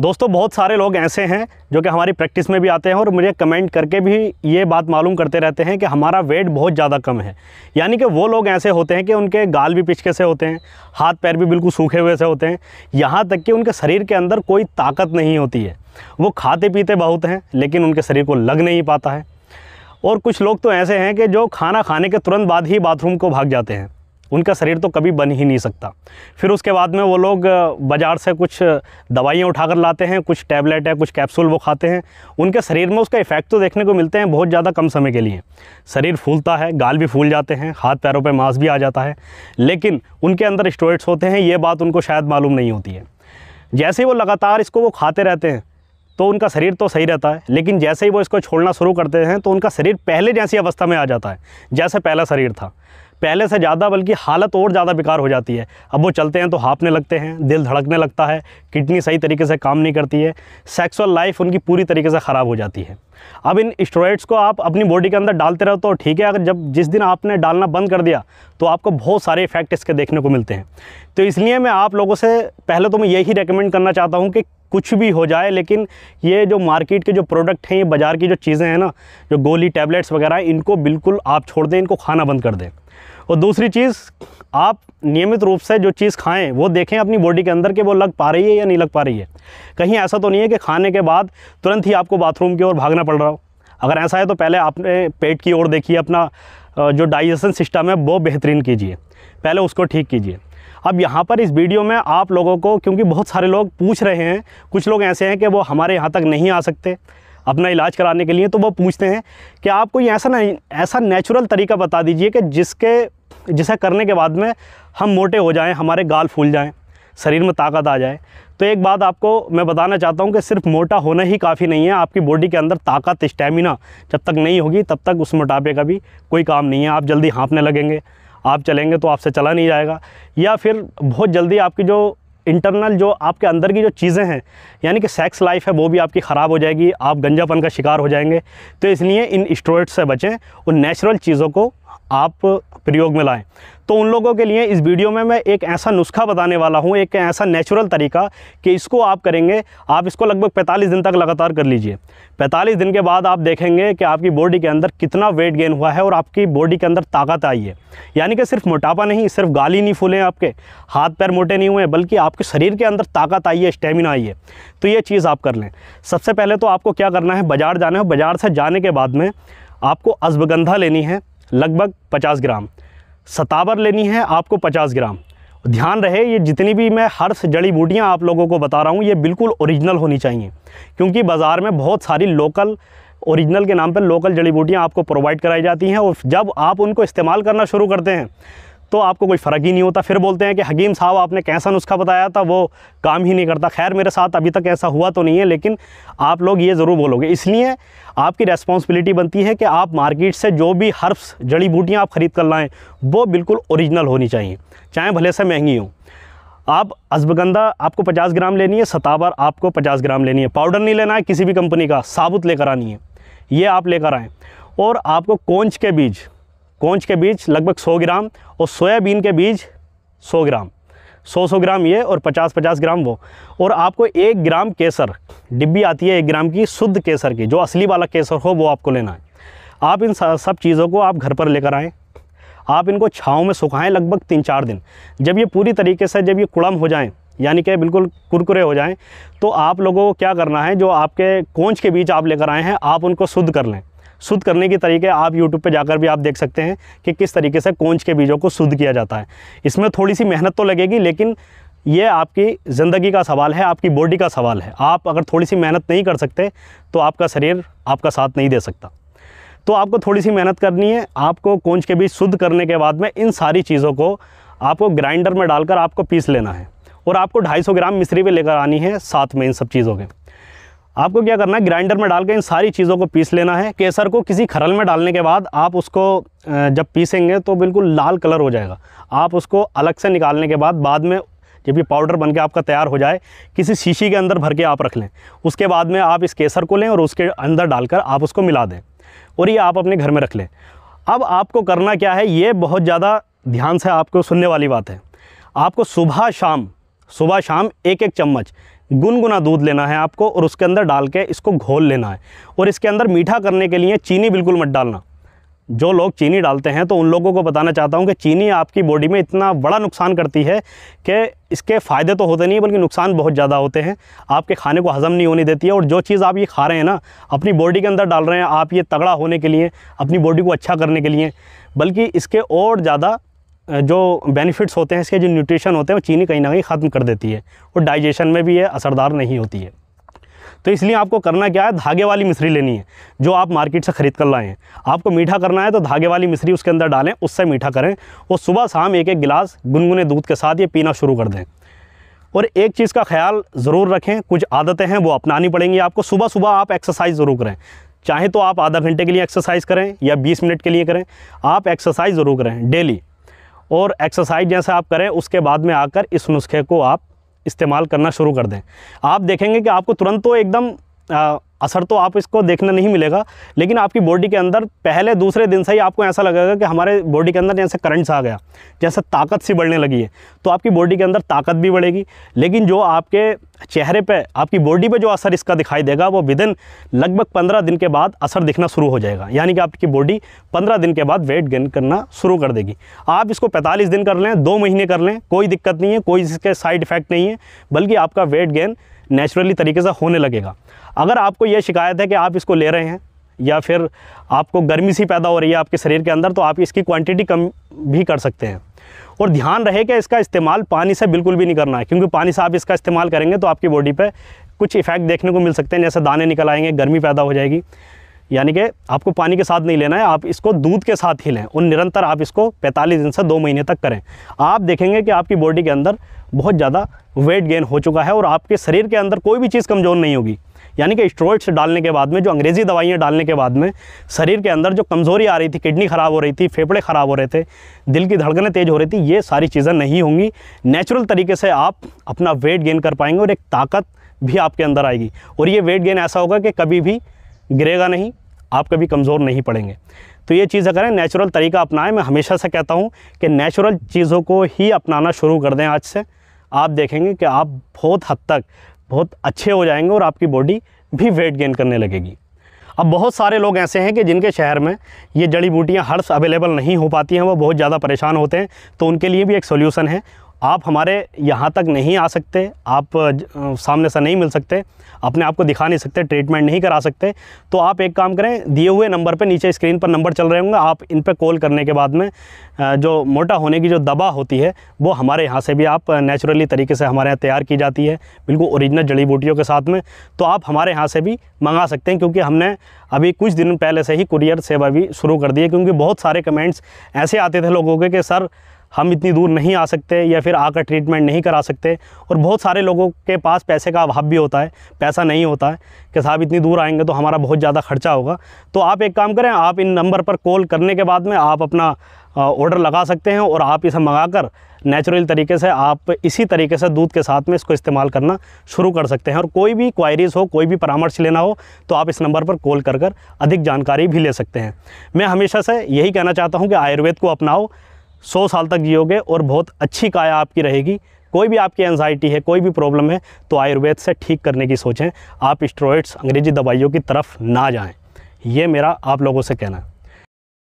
दोस्तों बहुत सारे लोग ऐसे हैं जो कि हमारी प्रैक्टिस में भी आते हैं और मुझे कमेंट करके भी ये बात मालूम करते रहते हैं कि हमारा वेट बहुत ज़्यादा कम है यानी कि वो लोग ऐसे होते हैं कि उनके गाल भी पिचके से होते हैं हाथ पैर भी बिल्कुल सूखे हुए से होते हैं यहाँ तक कि उनके शरीर के अंदर कोई ताकत नहीं होती है वो खाते पीते बहुत हैं लेकिन उनके शरीर को लग नहीं पाता है और कुछ लोग तो ऐसे हैं कि जो खाना खाने के तुरंत बाद ही बाथरूम को भाग जाते हैं उनका शरीर तो कभी बन ही नहीं सकता फिर उसके बाद में वो लोग बाज़ार से कुछ दवाइयाँ उठाकर लाते हैं कुछ टैबलेट है कुछ कैप्सूल वो खाते हैं उनके शरीर में उसका इफ़ेक्ट तो देखने को मिलते हैं बहुत ज़्यादा कम समय के लिए शरीर फूलता है गाल भी फूल जाते हैं हाथ पैरों पर पे मांस भी आ जाता है लेकिन उनके अंदर स्टोइड्स होते हैं ये बात उनको शायद मालूम नहीं होती है जैसे ही वो लगातार इसको वो खाते रहते हैं तो उनका शरीर तो सही रहता है लेकिन जैसे ही वो इसको छोड़ना शुरू करते हैं तो उनका शरीर पहले जैसी अवस्था में आ जाता है जैसे पहला शरीर था पहले से ज़्यादा बल्कि हालत और ज़्यादा बेकार हो जाती है अब वो चलते हैं तो हाँपने लगते हैं दिल धड़कने लगता है किडनी सही तरीके से काम नहीं करती है सेक्सुअल लाइफ उनकी पूरी तरीके से ख़राब हो जाती है अब इन स्टोराइड्स को आप अपनी बॉडी के अंदर डालते रहो तो ठीक है अगर जब जिस दिन आपने डालना बंद कर दिया तो आपको बहुत सारे इफेक्ट इसके देखने को मिलते हैं तो इसलिए मैं आप लोगों से पहले तो मैं यही रिकमेंड करना चाहता हूँ कि कुछ भी हो जाए लेकिन ये जो मार्केट के जो प्रोडक्ट हैं ये बाज़ार की जो चीज़ें हैं ना जो गोली टैबलेट्स वगैरह हैं इनको बिल्कुल आप छोड़ दें इनको खाना बंद कर दें और दूसरी चीज़ आप नियमित रूप से जो चीज़ खाएं वो देखें अपनी बॉडी के अंदर के वो लग पा रही है या नहीं लग पा रही है कहीं ऐसा तो नहीं है कि खाने के बाद तुरंत ही आपको बाथरूम की ओर भागना पड़ रहा हो अगर ऐसा है तो पहले आपने पेट की ओर देखिए अपना जो डाइजेशन सिस्टम है वो बेहतरीन कीजिए पहले उसको ठीक कीजिए अब यहाँ पर इस वीडियो में आप लोगों को क्योंकि बहुत सारे लोग पूछ रहे हैं कुछ लोग ऐसे हैं कि वो हमारे यहाँ तक नहीं आ सकते अपना इलाज कराने के लिए तो वो पूछते हैं कि आप कोई ऐसा नहीं ऐसा नेचुरल तरीका बता दीजिए कि जिसके जिसे करने के बाद में हम मोटे हो जाएं हमारे गाल फूल जाएं शरीर में ताकत आ जाए तो एक बात आपको मैं बताना चाहता हूँ कि सिर्फ मोटा होना ही काफ़ी नहीं है आपकी बॉडी के अंदर ताकत स्टेमिना जब तक नहीं होगी तब तक उस मोटापे का भी कोई काम नहीं है आप जल्दी हाँपने लगेंगे आप चलेंगे तो आपसे चला नहीं जाएगा या फिर बहुत जल्दी आपकी जो इंटरनल जो आपके अंदर की जो चीज़ें हैं यानी कि सेक्स लाइफ है वो भी आपकी ख़राब हो जाएगी आप गंजापन का शिकार हो जाएंगे तो इसलिए इन स्टोरेट से बचें और नेचुरल चीज़ों को आप प्रयोग में लाएं तो उन लोगों के लिए इस वीडियो में मैं एक ऐसा नुस्खा बताने वाला हूँ एक ऐसा नेचुरल तरीका कि इसको आप करेंगे आप इसको लगभग 45 दिन तक लगातार कर लीजिए 45 दिन के बाद आप देखेंगे कि आपकी बॉडी के अंदर कितना वेट गेन हुआ है और आपकी बॉडी के अंदर ताकत आई है यानी कि सिर्फ मोटापा नहीं सिर्फ गाली नहीं फूलें आपके हाथ पैर मोटे नहीं हुए बल्कि आपके शरीर के अंदर ताकत आई है स्टेमिना आई है तो ये चीज़ आप कर लें सबसे पहले तो आपको क्या करना है बाज़ार जाना है बाज़ार से जाने के बाद में आपको अश्वगंधा लेनी है लगभग 50 ग्राम सतावर लेनी है आपको 50 ग्राम ध्यान रहे ये जितनी भी मैं हर्ष जड़ी बूटियाँ आप लोगों को बता रहा हूँ ये बिल्कुल ओरिजिनल होनी चाहिए क्योंकि बाज़ार में बहुत सारी लोकल ओरिजिनल के नाम पर लोकल जड़ी बूटियाँ आपको प्रोवाइड कराई जाती हैं और जब आप उनको इस्तेमाल करना शुरू करते हैं तो आपको कोई फ़र्क ही नहीं होता फिर बोलते हैं कि हकीम साहब आपने कैसा नुस्खा बताया था वो काम ही नहीं करता खैर मेरे साथ अभी तक ऐसा हुआ तो नहीं है लेकिन आप लोग ये ज़रूर बोलोगे इसलिए आपकी रेस्पॉन्सिबिलिटी बनती है कि आप मार्केट से जो भी हर्ब्स जड़ी बूटियाँ आप ख़रीद कर लाएँ वो बिल्कुल औरिजिनल होनी चाहिए चाहे भले से महंगी हों आप अजबगंदा आपको 50 ग्राम लेनी है सतावर आपको 50 ग्राम लेनी है पाउडर नहीं लेना है किसी भी कंपनी का साबुत लेकर आनी है ये आप लेकर आएँ और आपको कोंच के बीज कोंच के बीज लगभग 100 ग्राम और सोयाबीन के बीज 100 ग्राम 100 100 ग्राम ये और 50 50 ग्राम वो और आपको एक ग्राम केसर डिब्बी आती है एक ग्राम की शुद्ध केसर की जो असली वाला केसर हो वो आपको लेना है आप इन सब चीज़ों को आप घर पर लेकर आएँ आप इनको छाँव में सुखाएँ लगभग तीन चार दिन जब ये पूरी तरीके से जब ये कुड़म हो जाएँ यानी कि बिल्कुल कुरकुरे हो जाएं तो आप लोगों को क्या करना है जो आपके कोंच के बीज आप लेकर आए हैं आप उनको शुद्ध कर लें शुद्ध करने के तरीके आप यूट्यूब पर जाकर भी आप देख सकते हैं कि किस तरीके से कोंच के बीजों को शुद्ध किया जाता है इसमें थोड़ी सी मेहनत तो लगेगी लेकिन ये आपकी ज़िंदगी का सवाल है आपकी बॉडी का सवाल है आप अगर थोड़ी सी मेहनत नहीं कर सकते तो आपका शरीर आपका साथ नहीं दे सकता तो आपको थोड़ी सी मेहनत करनी है आपको कोंच के बीज शुद्ध करने के बाद में इन सारी चीज़ों को आपको ग्राइंडर में डालकर आपको पीस लेना है और आपको 250 ग्राम मिश्री भी लेकर आनी है साथ में इन सब चीज़ों के आपको क्या करना है ग्राइंडर में डाल के इन सारी चीज़ों को पीस लेना है केसर को किसी खरल में डालने के बाद आप उसको जब पीसेंगे तो बिल्कुल लाल कलर हो जाएगा आप उसको अलग से निकालने के बाद बाद में जब ये पाउडर बन के आपका तैयार हो जाए किसी शीशी के अंदर भर के आप रख लें उसके बाद में आप इस केसर को लें और उसके अंदर डालकर आप उसको मिला दें और ये आप अपने घर में रख लें अब आपको करना क्या है ये बहुत ज़्यादा ध्यान से आपको सुनने वाली बात है आपको सुबह शाम सुबह शाम एक एक चम्मच गुनगुना दूध लेना है आपको और उसके अंदर डाल के इसको घोल लेना है और इसके अंदर मीठा करने के लिए चीनी बिल्कुल मत डालना जो लोग चीनी डालते हैं तो उन लोगों को बताना चाहता हूँ कि चीनी आपकी बॉडी में इतना बड़ा नुकसान करती है कि इसके फ़ायदे तो होते नहीं बल्कि नुकसान बहुत ज़्यादा होते हैं आपके खाने को हज़म नहीं होने देती है और जो चीज़ आप ये खा रहे हैं ना अपनी बॉडी के अंदर डाल रहे हैं आप ये तगड़ा होने के लिए अपनी बॉडी को अच्छा करने के लिए बल्कि इसके और ज़्यादा जो बेनिफिट्स होते हैं इसके जो न्यूट्रिशन होते हैं वो चीनी कहीं ना कहीं ख़त्म कर देती है और डाइजेशन में भी ये असरदार नहीं होती है तो इसलिए आपको करना क्या है धागे वाली मिश्री लेनी है जो आप मार्केट से ख़रीद कर लाएँ आपको मीठा करना है तो धागे वाली मिश्री उसके अंदर डालें उससे मीठा करें और सुबह शाम एक एक गिलास गुनगुने दूध के साथ ये पीना शुरू कर दें और एक चीज़ का ख्याल ज़रूर रखें कुछ आदतें हैं वो अपनानी पड़ेंगी आपको सुबह सुबह आप एक्सरसाइज ज़रूर करें चाहे तो आप आधा घंटे के लिए एक्सरसाइज करें या 20 मिनट के लिए करें आप एक्सरसाइज ज़रूर करें डेली और एक्सरसाइज जैसे आप करें उसके बाद में आकर इस नुस्खे को आप इस्तेमाल करना शुरू कर दें आप देखेंगे कि आपको तुरंत तो एकदम असर तो आप इसको देखने नहीं मिलेगा लेकिन आपकी बॉडी के अंदर पहले दूसरे दिन से ही आपको ऐसा लगेगा कि हमारे बॉडी के अंदर जैसे करंट आ गया जैसे ताकत सी बढ़ने लगी है तो आपकी बॉडी के अंदर ताकत भी बढ़ेगी लेकिन जो आपके चेहरे पे आपकी बॉडी पे जो असर इसका दिखाई देगा वो विदिन लगभग पंद्रह दिन के बाद असर दिखना शुरू हो जाएगा यानी कि आपकी बॉडी पंद्रह दिन के बाद वेट गेन करना शुरू कर देगी आप इसको पैंतालीस दिन कर लें दो महीने कर लें कोई दिक्कत नहीं है कोई इसके साइड इफ़ेक्ट नहीं है बल्कि आपका वेट गेन नेचुरली तरीके से होने लगेगा अगर आपको यह शिकायत है कि आप इसको ले रहे हैं या फिर आपको गर्मी सी पैदा हो रही है आपके शरीर के अंदर तो आप इसकी क्वांटिटी कम भी कर सकते हैं और ध्यान रहे कि इसका इस्तेमाल पानी से बिल्कुल भी नहीं करना है क्योंकि पानी से आप इसका इस्तेमाल करेंगे तो आपकी बॉडी पर कुछ इफ़ेक्ट देखने को मिल सकते हैं जैसे दाने निकल आएंगे गर्मी पैदा हो जाएगी यानी कि आपको पानी के साथ नहीं लेना है आप इसको दूध के साथ ही लें और निरंतर आप इसको 45 दिन से दो महीने तक करें आप देखेंगे कि आपकी बॉडी के अंदर बहुत ज़्यादा वेट गेन हो चुका है और आपके शरीर के अंदर कोई भी चीज़ कमज़ोर नहीं होगी यानी कि स्ट्रोइड्स डालने के बाद में जो अंग्रेज़ी दवाइयाँ डालने के बाद में शरीर के अंदर जो कमज़ोरी आ रही थी किडनी ख़राब हो रही थी फेफड़े ख़राब हो रहे थे दिल की धड़कनें तेज़ हो रही थी ये सारी चीज़ें नहीं होंगी नेचुरल तरीके से आप अपना वेट गेन कर पाएंगे और एक ताकत भी आपके अंदर आएगी और ये वेट गेन ऐसा होगा कि कभी भी गिरेगा नहीं आप कभी कमज़ोर नहीं पड़ेंगे तो ये चीज़ करें नेचुरल तरीका अपनाएं मैं हमेशा से कहता हूँ कि नेचुरल चीज़ों को ही अपनाना शुरू कर दें आज से आप देखेंगे कि आप बहुत हद तक बहुत अच्छे हो जाएंगे और आपकी बॉडी भी वेट गेन करने लगेगी अब बहुत सारे लोग ऐसे हैं कि जिनके शहर में ये जड़ी बूटियाँ हर अवेलेबल नहीं हो पाती हैं वो बहुत ज़्यादा परेशान होते हैं तो उनके लिए भी एक सोल्यूसन है आप हमारे यहाँ तक नहीं आ सकते आप सामने से नहीं मिल सकते अपने आप को दिखा नहीं सकते ट्रीटमेंट नहीं करा सकते तो आप एक काम करें दिए हुए नंबर पर नीचे स्क्रीन पर नंबर चल रहे होंगे आप इन पर कॉल करने के बाद में जो मोटा होने की जो दबा होती है वो हमारे यहाँ से भी आप नेचुरली तरीके से हमारे यहाँ तैयार की जाती है बिल्कुल ओरिजिनल जड़ी बूटियों के साथ में तो आप हमारे यहाँ से भी मंगा सकते हैं क्योंकि हमने अभी कुछ दिन पहले से ही कुरियर सेवा भी शुरू कर दी है क्योंकि बहुत सारे कमेंट्स ऐसे आते थे लोगों के कि सर हम इतनी दूर नहीं आ सकते या फिर आकर ट्रीटमेंट नहीं करा सकते और बहुत सारे लोगों के पास पैसे का अभाव भी होता है पैसा नहीं होता है कि साहब इतनी दूर आएंगे तो हमारा बहुत ज़्यादा खर्चा होगा तो आप एक काम करें आप इन नंबर पर कॉल करने के बाद में आप अपना ऑर्डर लगा सकते हैं और आप इसे मंगा कर नेचुरल तरीके से आप इसी तरीके से दूध के साथ में इसको इस्तेमाल करना शुरू कर सकते हैं और कोई भी क्वायरीज़ हो कोई भी परामर्श लेना हो तो आप इस नंबर पर कॉल कर कर अधिक जानकारी भी ले सकते हैं मैं हमेशा से यही कहना चाहता हूँ कि आयुर्वेद को अपनाओ सौ साल तक जियोगे और बहुत अच्छी काया आपकी रहेगी कोई भी आपकी एनजाइटी है कोई भी प्रॉब्लम है तो आयुर्वेद से ठीक करने की सोचें आप स्टेरॉइड्स अंग्रेजी दवाइयों की तरफ ना जाएं ये मेरा आप लोगों से कहना है